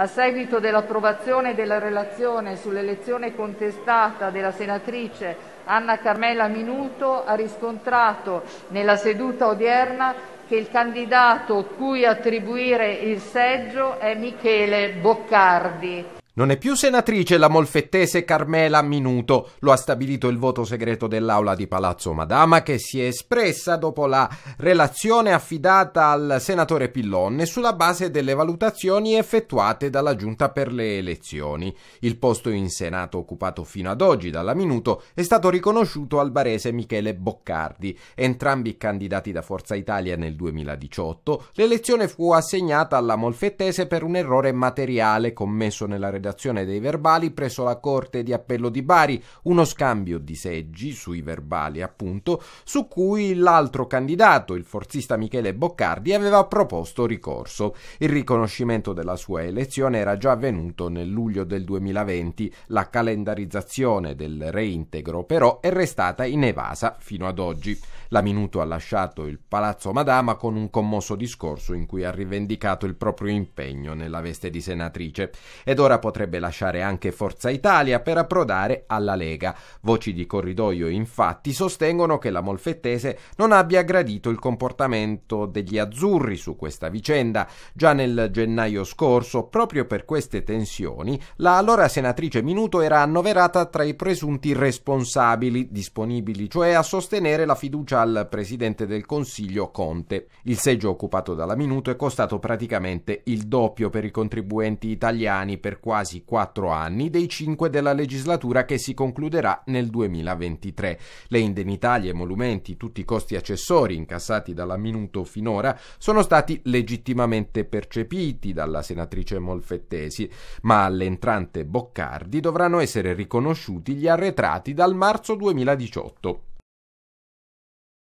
a seguito dell'approvazione della relazione sull'elezione contestata della senatrice Anna Carmela Minuto, ha riscontrato, nella seduta odierna, che il candidato cui attribuire il seggio è Michele Boccardi. Non è più senatrice la molfettese Carmela Minuto, lo ha stabilito il voto segreto dell'aula di Palazzo Madama che si è espressa dopo la relazione affidata al senatore Pillon sulla base delle valutazioni effettuate dalla giunta per le elezioni. Il posto in Senato occupato fino ad oggi dalla Minuto è stato riconosciuto al barese Michele Boccardi, entrambi candidati da Forza Italia nel 2018. L'elezione fu assegnata alla molfettese per un errore materiale commesso nella redazione redazione dei verbali presso la Corte di Appello di Bari, uno scambio di seggi sui verbali appunto, su cui l'altro candidato, il forzista Michele Boccardi, aveva proposto ricorso. Il riconoscimento della sua elezione era già avvenuto nel luglio del 2020, la calendarizzazione del reintegro però è restata in evasa fino ad oggi. La Minuto ha lasciato il Palazzo Madama con un commosso discorso in cui ha rivendicato il proprio impegno nella veste di senatrice ed ora potrà potrebbe lasciare anche Forza Italia per approdare alla Lega. Voci di corridoio infatti sostengono che la Molfettese non abbia gradito il comportamento degli azzurri su questa vicenda. Già nel gennaio scorso, proprio per queste tensioni, la allora senatrice Minuto era annoverata tra i presunti responsabili, disponibili cioè a sostenere la fiducia al presidente del Consiglio Conte. Il seggio occupato dalla Minuto è costato praticamente il doppio per i contribuenti italiani per quasi quasi quattro anni dei cinque della legislatura che si concluderà nel 2023. Le indennità, gli emolumenti, tutti i costi accessori incassati dalla Minuto finora sono stati legittimamente percepiti dalla senatrice Molfettesi, ma all'entrante Boccardi dovranno essere riconosciuti gli arretrati dal marzo 2018.